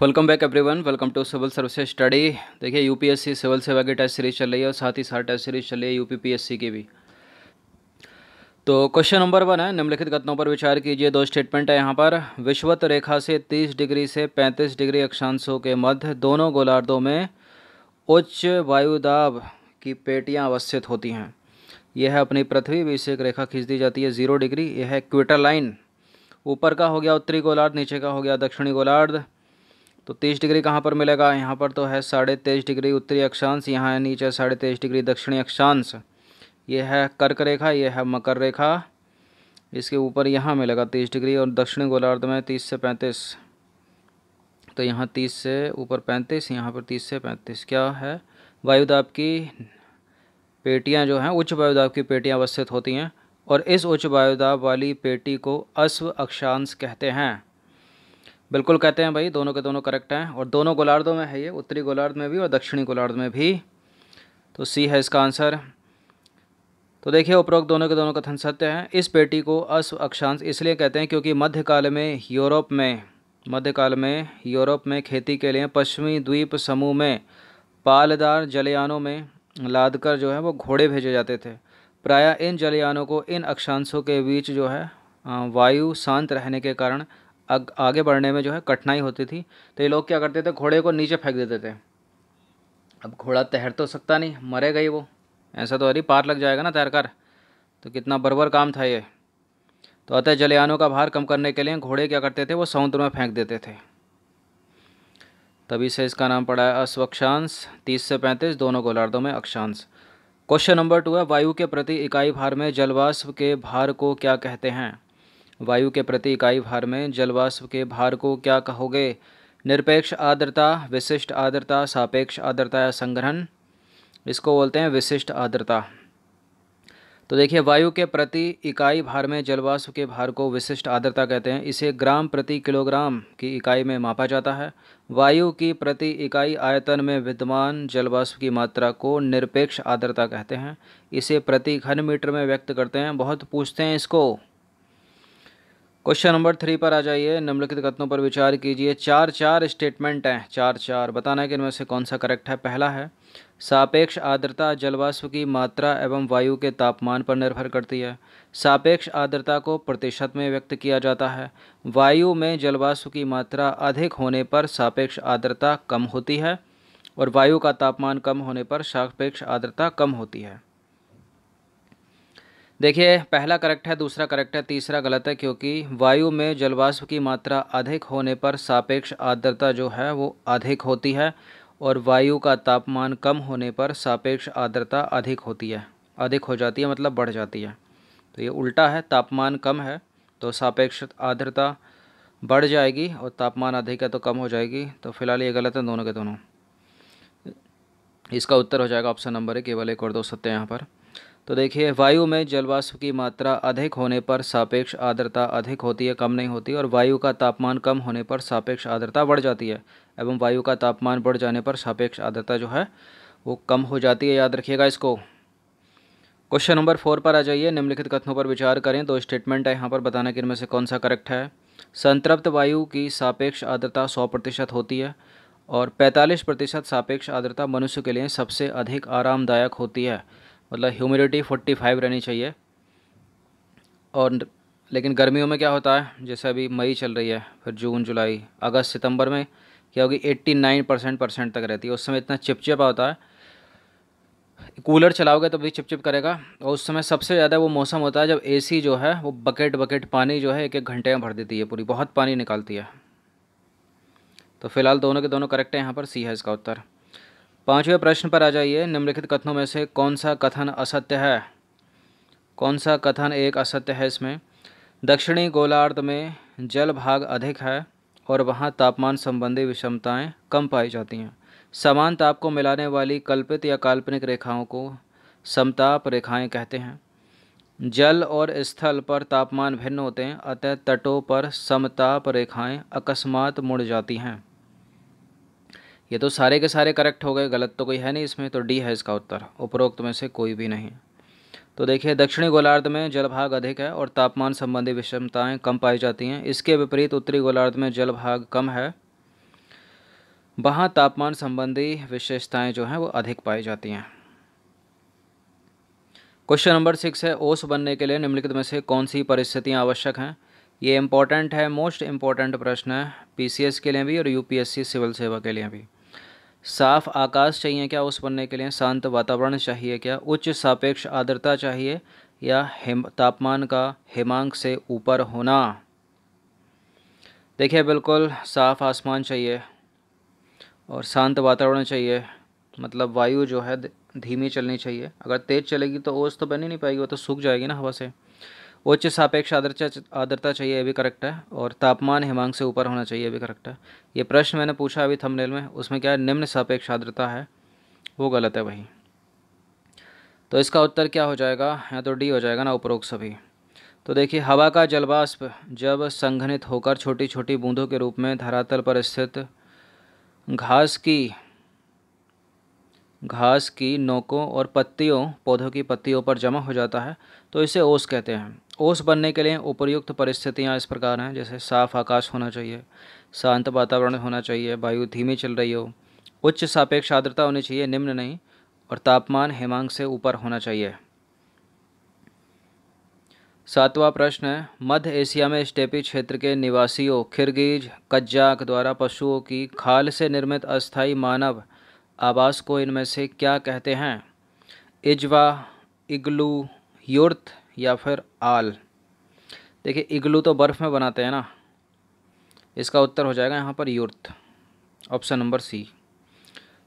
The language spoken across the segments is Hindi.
welcome back everyone welcome to civil services study देखिए यूपीएससी सिविल सेवा की टेस्ट सीरीज चल रही है और साथ ही साथ टेस्ट सीरीज चल रही है यूपीपीएससी की भी तो क्वेश्चन नंबर वन है निम्नलिखित कथनों पर विचार कीजिए दो स्टेटमेंट है यहाँ पर विश्वत रेखा से 30 डिग्री से 35 डिग्री अक्षांशों के मध्य दोनों गोलार्धों में उच्च वायुदाब की पेटियाँ अवस्थित होती हैं यह है अपनी पृथ्वी भी से एक रेखा खींच दी जाती है जीरो डिग्री यह है क्विटर लाइन ऊपर का हो गया उत्तरी गोलार्ध नीचे का हो गया दक्षिणी गोलार्ध तो तेईस डिग्री कहाँ पर मिलेगा यहाँ पर तो है साढ़े तेईस डिग्री उत्तरी अक्षांश यहाँ है नीचे साढ़े तेईस डिग्री दक्षिणी अक्षांश ये है कर्क रेखा ये है मकर रेखा इसके ऊपर यहाँ मिलेगा तीस डिग्री और दक्षिणी गोलार्ध में तीस से पैंतीस तो यहाँ तीस से ऊपर पैंतीस यहाँ पर तीस से पैंतीस क्या है वायुदाब की पेटियाँ जो हैं उच्च वायुदाब की पेटियाँ अवस्थित होती हैं और इस उच्च वायुदाब वाली पेटी को अश्व अक्षांश कहते हैं बिल्कुल कहते हैं भाई दोनों के दोनों करेक्ट हैं और दोनों गोलार्धों में है ये उत्तरी गोलार्ध में भी और दक्षिणी गोलार्ध में भी तो सी है इसका आंसर तो देखिए उपरोक्त दोनों के दोनों कथन सत्य हैं इस पेटी को अश्व अक्षांश इसलिए कहते हैं क्योंकि मध्यकाल में यूरोप में मध्यकाल में यूरोप में खेती के लिए पश्चिमी द्वीप समूह में पालदार जलयानों में लादकर जो है वो घोड़े भेजे जाते थे प्रायः इन जलयानों को इन अक्षांशों के बीच जो है वायु शांत रहने के कारण आगे बढ़ने में जो है कठिनाई होती थी तो ये लोग क्या करते थे घोड़े को नीचे फेंक देते थे अब घोड़ा तैर तो सकता नहीं मरे गई वो ऐसा तो अरे पार लग जाएगा ना तैर कर तो कितना बरबर काम था ये तो अतः जलयानों का भार कम करने के लिए घोड़े क्या करते थे वो समुद्र में फेंक देते थे तभी से इसका नाम पड़ा है अस्वक्षांश तीस से पैंतीस दोनों गोलार्धों में अक्षांश क्वेश्चन नंबर टू है वायु के प्रति इकाई भार में जलवाष्प के भार को क्या कहते हैं वायु के प्रति इकाई भार में जलवाष्प के भार को क्या कहोगे निरपेक्ष आर्द्रता विशिष्ट आर्द्रता सापेक्ष आर्द्रता या संग्रहण इसको बोलते हैं विशिष्ट आर्द्रता तो देखिए वायु के प्रति इकाई भार में जलवाष्प के भार को विशिष्ट आर्द्रता कहते हैं इसे ग्राम प्रति किलोग्राम की इकाई में मापा जाता है वायु की प्रति इकाई आयतन में विद्यमान जलवाष्प की मात्रा को निरपेक्ष आर्द्रता कहते हैं इसे प्रति घन मीटर में व्यक्त करते हैं बहुत पूछते हैं इसको क्वेश्चन नंबर थ्री पर आ जाइए निम्नलिखित कथनों पर विचार कीजिए चार चार स्टेटमेंट हैं चार चार बताना है कि इनमें से कौन सा करेक्ट है पहला है सापेक्ष आर्द्रता जलवाष्प की मात्रा एवं वायु के तापमान पर निर्भर करती है सापेक्ष आर्द्रता को प्रतिशत में व्यक्त किया जाता है वायु में जलवाष्प की मात्रा अधिक होने पर सापेक्ष आर्द्रता कम होती है और वायु का तापमान कम होने पर सापेक्ष आर्द्रता कम होती है देखिए पहला करेक्ट है दूसरा करेक्ट है तीसरा गलत है क्योंकि वायु में जलवाष्प की मात्रा अधिक होने पर सापेक्ष आर्द्रता जो है वो अधिक होती है और वायु का तापमान कम होने पर सापेक्ष आर्द्रता अधिक होती है अधिक हो जाती है मतलब बढ़ जाती है तो ये उल्टा है तापमान कम है तो सापेक्ष आर्द्रता बढ़ जाएगी और तापमान अधिक है तो कम हो जाएगी तो फिलहाल ये गलत है दोनों के दोनों इसका उत्तर हो जाएगा ऑप्शन नंबर एक केवल एक और दो सत्य यहाँ पर तो देखिए वायु में जलवाष्प की मात्रा अधिक होने पर सापेक्ष आर्द्रता अधिक होती है कम नहीं होती और वायु का तापमान कम होने पर सापेक्ष आर्द्रता बढ़ जाती है एवं वायु का तापमान बढ़ जाने पर सापेक्ष आर्द्रता जो है वो कम हो जाती है याद रखिएगा इसको क्वेश्चन नंबर फोर पर आ जाइए निम्नलिखित कथनों पर विचार करें दो स्टेटमेंट है यहाँ पर बताना कि इनमें से कौन सा करेक्ट है संतृप्त वायु की सापेक्ष आर्द्रता सौ प्रतिशत होती है और पैंतालीस प्रतिशत सापेक्ष आर्द्रता मनुष्य के लिए सबसे अधिक आरामदायक होती है मतलब ह्यूमिडिटी फोर्टी फाइव रहनी चाहिए और लेकिन गर्मियों में क्या होता है जैसे अभी मई चल रही है फिर जून जुलाई अगस्त सितंबर में क्या होगी एट्टी नाइन परसेंट परसेंट तक रहती है उस समय इतना चिपचिपा होता है कूलर चलाओगे तो भी चिपचिप करेगा और उस समय सबसे ज़्यादा वो मौसम होता है जब ए जो है वो बकेट बकेट पानी जो है एक एक घंटे में भर देती है पूरी बहुत पानी निकालती है तो फिलहाल दोनों के दोनों करेक्ट हैं यहाँ पर सी है इसका उत्तर पांचवें प्रश्न पर आ जाइए निम्नलिखित कथनों में से कौन सा कथन असत्य है कौन सा कथन एक असत्य है इसमें दक्षिणी गोलार्ध में जल भाग अधिक है और वहाँ तापमान संबंधी विषमताएं कम पाई जाती हैं समान ताप को मिलाने वाली कल्पित या काल्पनिक रेखाओं को समताप रेखाएं कहते हैं जल और स्थल पर तापमान भिन्न होते हैं अतः तटों पर समताप रेखाएं अकस्मात मुड़ जाती हैं ये तो सारे के सारे करेक्ट हो गए गलत तो कोई है नहीं इसमें तो डी है इसका उत्तर उपरोक्त में से कोई भी नहीं तो देखिए दक्षिणी गोलार्ध में जलभाग अधिक है और तापमान संबंधी विषमताएं कम पाई जाती हैं इसके विपरीत उत्तरी गोलार्ध में जलभाग कम है वहाँ तापमान संबंधी विशेषताएं जो हैं वो अधिक पाई जाती हैं क्वेश्चन नंबर सिक्स है ओस बनने के लिए निम्नलिखित में से कौन सी परिस्थितियाँ आवश्यक हैं ये इंपॉर्टेंट है मोस्ट इम्पॉर्टेंट प्रश्न है पीसीएस के लिए भी और यूपीएससी सिविल सेवा के लिए भी साफ आकाश चाहिए क्या उस बनने के लिए शांत वातावरण चाहिए क्या उच्च सापेक्ष आर्द्रता चाहिए या हिम तापमान का हिमांक से ऊपर होना देखिए बिल्कुल साफ़ आसमान चाहिए और शांत वातावरण चाहिए मतलब वायु जो है धीमी चलनी चाहिए अगर तेज़ चलेगी तो ओस तो बन ही नहीं पाएगी वो तो सूख जाएगी ना हवा से उच्च सापेक्ष आदरता आदरता चाहिए ये भी करेक्ट है और तापमान हिमांक से ऊपर होना चाहिए ये भी करेक्ट है ये प्रश्न मैंने पूछा अभी थंबनेल में उसमें क्या है निम्न सापेक्ष आदरता है वो गलत है वही तो इसका उत्तर क्या हो जाएगा या तो डी हो जाएगा ना उपरोक्त सभी तो देखिए हवा का जलवाष्प जब संघनित होकर छोटी छोटी बूंदों के रूप में धरातल पर स्थित घास की घास की नोकों और पत्तियों पौधों की पत्तियों पर जमा हो जाता है तो इसे ओस कहते हैं ओस बनने के लिए उपयुक्त परिस्थितियाँ इस प्रकार हैं जैसे साफ आकाश होना चाहिए शांत वातावरण होना चाहिए वायु धीमी चल रही हो उच्च सापेक्ष आर्द्रता होनी चाहिए निम्न नहीं और तापमान हिमांक से ऊपर होना चाहिए सातवां प्रश्न है मध्य एशिया में स्टेपी क्षेत्र के निवासियों खिरगीज कज्जाक द्वारा पशुओं की खाल से निर्मित अस्थाई मानव आवास को इनमें से क्या कहते हैं इजवा इग्लू युर्थ या फिर आल देखिए इग्लू तो बर्फ़ में बनाते हैं ना इसका उत्तर हो जाएगा यहाँ पर यूर्थ ऑप्शन नंबर सी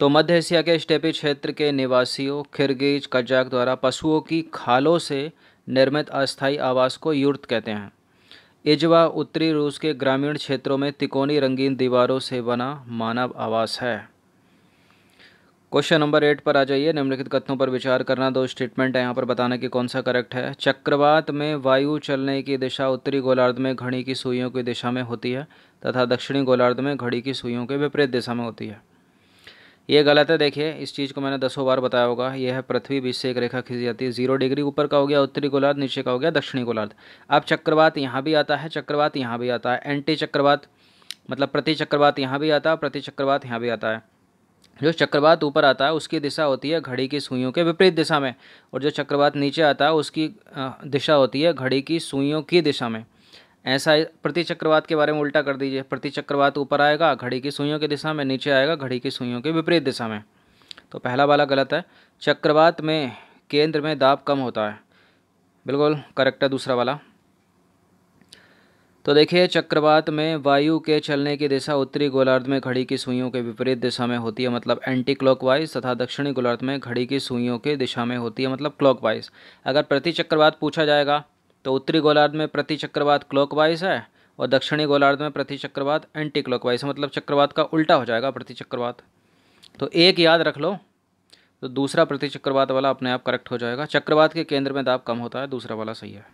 तो मध्य एशिया के स्टेपी क्षेत्र के निवासियों खिरगिज कजाक द्वारा पशुओं की खालों से निर्मित अस्थायी आवास को यूर्त कहते हैं इजवा उत्तरी रूस के ग्रामीण क्षेत्रों में तिकोनी रंगीन दीवारों से बना मानव आवास है क्वेश्चन नंबर एट पर आ जाइए निम्नलिखित कथनों पर विचार करना दो स्टेटमेंट है यहाँ पर बताना कि कौन सा करेक्ट है चक्रवात में वायु चलने की दिशा उत्तरी गोलार्ध में घड़ी की सुइयों की दिशा में होती है तथा दक्षिणी गोलार्ध में घड़ी की सुइयों के विपरीत दिशा में होती है ये गलत है देखिए इस चीज़ को मैंने दसों बार बताया होगा यह है पृथ्वी बीच से एक रेखा खींची जाती है जीरो डिग्री ऊपर का हो गया उत्तरी गोलार्ध नीचे का हो गया दक्षिणी गोलार्ध अब चक्रवात यहाँ भी आता है चक्रवात यहाँ भी आता है एंटी चक्रवात मतलब प्रति चक्रवात यहाँ भी आता है प्रति चक्रवात यहाँ भी आता है जो चक्रवात ऊपर आता है उसकी दिशा होती है घड़ी की सुइयों के विपरीत दिशा में और जो चक्रवात नीचे आता है उसकी दिशा होती है घड़ी की सुइयों की दिशा में ऐसा प्रति चक्रवात के बारे में उल्टा कर दीजिए प्रति चक्रवात ऊपर आएगा घड़ी की सुइयों की दिशा में नीचे आएगा घड़ी की सुइयों के विपरीत दिशा में तो पहला वाला गलत है चक्रवात में केंद्र में दाब कम होता है बिल्कुल करेक्ट है दूसरा वाला तो देखिए चक्रवात में वायु के चलने की दिशा उत्तरी गोलार्ध में घड़ी की सुइयों के विपरीत दिशा में होती है मतलब एंटी क्लॉकवाइज तथा दक्षिणी गोलार्ध में घड़ी की सुइयों के दिशा में होती है मतलब क्लॉकवाइज अगर प्रति चक्रवात पूछा जाएगा तो उत्तरी गोलार्ध में प्रति चक्रवात क्लॉकवाइज है और दक्षिणी गोलार्ध में प्रति चक्रवात एंटी क्लॉकवाइज मतलब चक्रवात का उल्टा हो जाएगा प्रति चक्रवात तो एक याद रख लो तो दूसरा प्रति चक्रवात वाला अपने आप करेक्ट हो जाएगा चक्रवात के केंद्र में दाब कम होता है दूसरा वाला सही है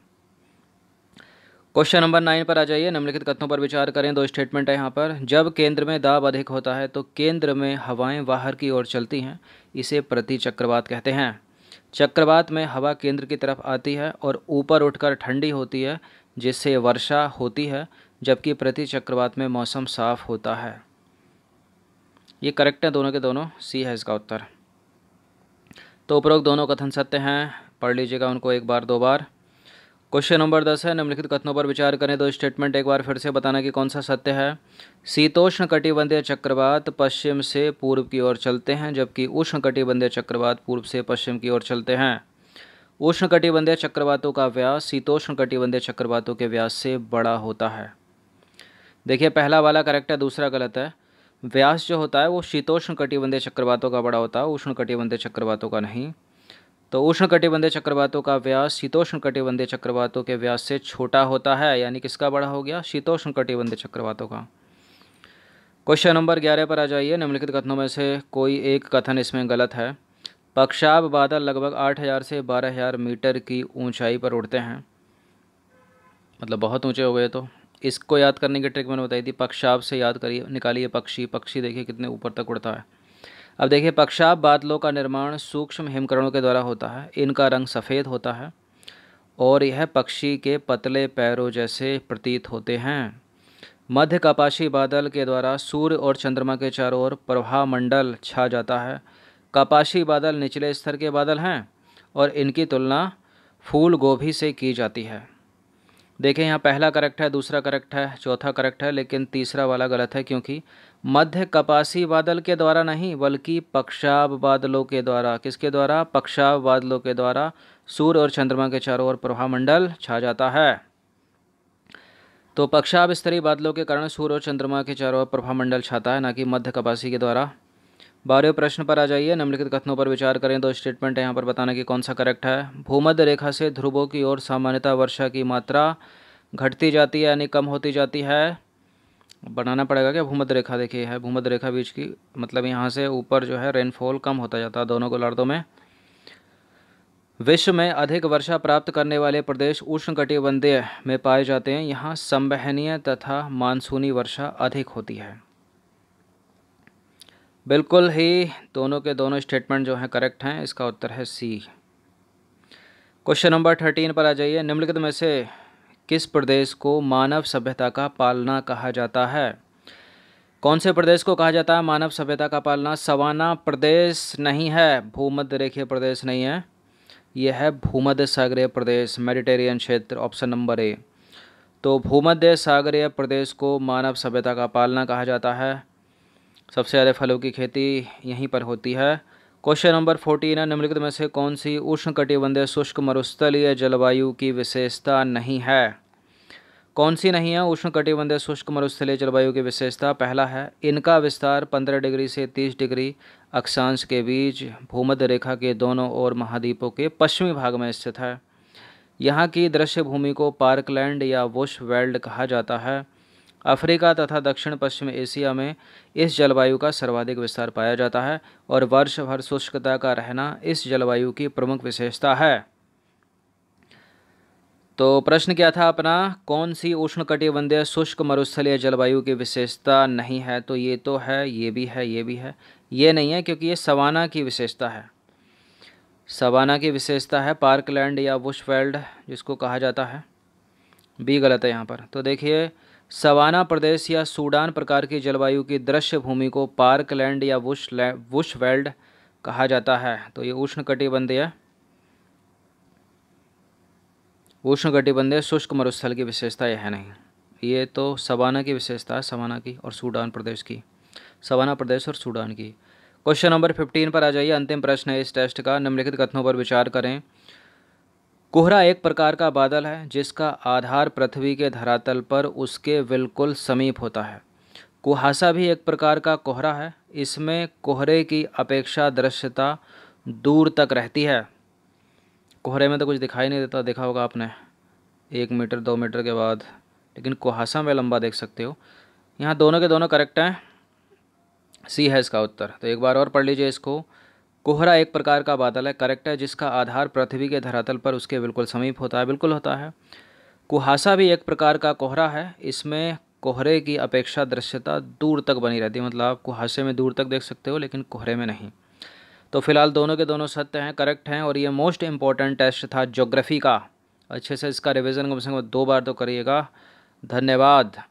क्वेश्चन नंबर नाइन पर आ जाइए निम्नलिखित कथनों पर विचार करें दो स्टेटमेंट है यहाँ पर जब केंद्र में दाब अधिक होता है तो केंद्र में हवाएं बाहर की ओर चलती हैं इसे प्रति चक्रवात कहते हैं चक्रवात में हवा केंद्र की तरफ आती है और ऊपर उठकर ठंडी होती है जिससे वर्षा होती है जबकि प्रति चक्रवात में मौसम साफ होता है ये करेक्ट है दोनों के दोनों सी है इसका उत्तर तो उपरोक्त दोनों कथन सत्य हैं पढ़ लीजिएगा उनको एक बार दो बार क्वेश्चन नंबर दस है निम्नलिखित कथनों पर विचार करें तो स्टेटमेंट एक बार फिर से बताना कि कौन सा सत्य है शीतोष्ण कटिबंधीय चक्रवात पश्चिम से पूर्व की ओर चलते हैं जबकि उष्ण कटिबंधीय चक्रवात पूर्व से पश्चिम की ओर चलते हैं उष्ण कटिबंधीय चक्रवातों का व्यास शीतोष्ण कटिबंधीय चक्रवातों के व्यास से बड़ा होता है देखिए पहला वाला करेक्ट है दूसरा गलत है व्यास जो होता है वो शीतोष्ण कटिबंधीय चक्रवातों का बड़ा होता है उष्ण कटिबंधीय चक्रवातों का नहीं तो उष्ण कटिबंधीय चक्रवातों का व्यास शीतोष्ण कटिबंधीय चक्रवातों के व्यास से छोटा होता है यानी किसका बड़ा हो गया शीतोष्ण कटिबंधीय चक्रवातों का क्वेश्चन नंबर ग्यारह पर आ जाइए निम्नलिखित कथनों में से कोई एक कथन इसमें गलत है पक्षाब बादल लगभग आठ हज़ार से बारह हज़ार मीटर की ऊंचाई पर उड़ते हैं मतलब बहुत ऊंचे हो गए तो इसको याद करने की ट्रिक मैंने बताई थी पक्षाब से याद करिए निकालिए पक्षी पक्षी देखिए कितने ऊपर तक उड़ता है अब देखिए पक्षाप बादलों का निर्माण सूक्ष्म हिमकरणों के द्वारा होता है इनका रंग सफ़ेद होता है और यह पक्षी के पतले पैरों जैसे प्रतीत होते हैं मध्य कपाशी बादल के द्वारा सूर्य और चंद्रमा के चारों ओर प्रभा मंडल छा जाता है कपाशी बादल निचले स्तर के बादल हैं और इनकी तुलना फूल गोभी से की जाती है देखें यहाँ पहला करेक्ट है दूसरा करेक्ट है चौथा करेक्ट है लेकिन तीसरा वाला गलत है क्योंकि मध्य कपासी बादल के द्वारा नहीं बल्कि पक्षाब बादलों के द्वारा किसके द्वारा पक्षाब बादलों के द्वारा सूर्य और चंद्रमा के चारों ओर प्रभामंडल मंडल छा जाता है तो पक्षाब स्तरीय बादलों के कारण सूर्य और चंद्रमा के चारों ओर प्रभामंडल मंडल छाता है ना कि मध्य कपासी के द्वारा बारहवें प्रश्न पर आ जाइए निम्नलिखित कथनों पर विचार करें तो स्टेटमेंट यहाँ पर बताना कि कौन सा करेक्ट है भूमध्य रेखा से ध्रुवों की ओर सामान्यतः वर्षा की मात्रा घटती जाती है यानी कम होती जाती है बनाना पड़ेगा क्या भूमध्य रेखा देखिए है भूमध्य रेखा बीच की मतलब यहाँ से ऊपर जो है रेनफॉल कम होता जाता है दोनों गोलार्धों में विश्व में अधिक वर्षा प्राप्त करने वाले प्रदेश उष्ण कटिबंधीय में पाए जाते हैं यहाँ संवहनीय तथा मानसूनी वर्षा अधिक होती है बिल्कुल ही दोनों के दोनों स्टेटमेंट जो हैं करेक्ट हैं इसका उत्तर है सी क्वेश्चन नंबर थर्टीन पर आ जाइए निम्नलिखित में से किस प्रदेश को मानव सभ्यता का पालना कहा जाता है कौन से प्रदेश को कहा जाता है मानव सभ्यता का पालना सवाना प्रदेश नहीं है भूमध्य रेखीय प्रदेश नहीं है यह है भूमध्य सागरीय प्रदेश मेडिटेरियन क्षेत्र ऑप्शन नंबर ए तो भूमध्य सागरीय प्रदेश को मानव सभ्यता का पालना कहा जाता है सबसे ज़्यादा फलों की खेती यहीं पर होती है क्वेश्चन नंबर फोर्टीन है निम्नलिखित में से कौन सी उष्ण कटिबंधीय शुष्क मरुस्थलीय जलवायु की विशेषता नहीं है कौन सी नहीं है उष्ण कटिबंधीय शुष्क मरुस्थलीय जलवायु की विशेषता पहला है इनका विस्तार 15 डिग्री से 30 डिग्री अक्षांश के बीच भूमध्य रेखा के दोनों ओर महाद्वीपों के पश्चिमी भाग में स्थित है यहाँ की दृश्य भूमि को पार्कलैंड या वुश वेल्ड कहा जाता है अफ्रीका तथा दक्षिण पश्चिम एशिया में इस जलवायु का सर्वाधिक विस्तार पाया जाता है और वर्ष भर शुष्कता का रहना इस जलवायु की प्रमुख विशेषता है तो प्रश्न क्या था अपना कौन सी उष्ण कटिबंधीय शुष्क मरुस्थलीय जलवायु की विशेषता नहीं है तो ये तो है ये भी है ये भी है ये नहीं है क्योंकि ये सवाना की विशेषता है सवाना की विशेषता है पार्कलैंड या बुशफेल्ड जिसको कहा जाता है बी गलत है यहाँ पर तो देखिए सवाना प्रदेश या सूडान प्रकार की जलवायु की दृश्य भूमि को पार्क लैंड या वुश वुश वेल्ड कहा जाता है तो ये उष्ण कटिबंधीय उष्ण कटिबंधीय शुष्क मरुस्थल की विशेषता यह है नहीं ये तो सवाना की विशेषता है सवाना की और सूडान प्रदेश की सवाना प्रदेश और सूडान की क्वेश्चन नंबर फिफ्टीन पर आ जाइए अंतिम प्रश्न है इस टेस्ट का निम्नलिखित कथनों पर विचार करें कोहरा एक प्रकार का बादल है जिसका आधार पृथ्वी के धरातल पर उसके बिल्कुल समीप होता है कुहासा भी एक प्रकार का कोहरा है इसमें कोहरे की अपेक्षा दृश्यता दूर तक रहती है कोहरे में तो कुछ दिखाई नहीं देता देखा होगा आपने एक मीटर दो मीटर के बाद लेकिन कुहासा में लंबा देख सकते हो यहाँ दोनों के दोनों करेक्ट हैं सी है इसका उत्तर तो एक बार और पढ़ लीजिए इसको कोहरा एक प्रकार का बादल है करेक्ट है जिसका आधार पृथ्वी के धरातल पर उसके बिल्कुल समीप होता है बिल्कुल होता है कुहासा भी एक प्रकार का कोहरा है इसमें कोहरे की अपेक्षा दृश्यता दूर तक बनी रहती है मतलब आप कुहासे में दूर तक देख सकते हो लेकिन कोहरे में नहीं तो फिलहाल दोनों के दोनों सत्य हैं करेक्ट हैं और ये मोस्ट इम्पॉर्टेंट टेस्ट था जोग्राफ़ी का अच्छे से इसका रिविज़न कम से कम दो बार तो करिएगा धन्यवाद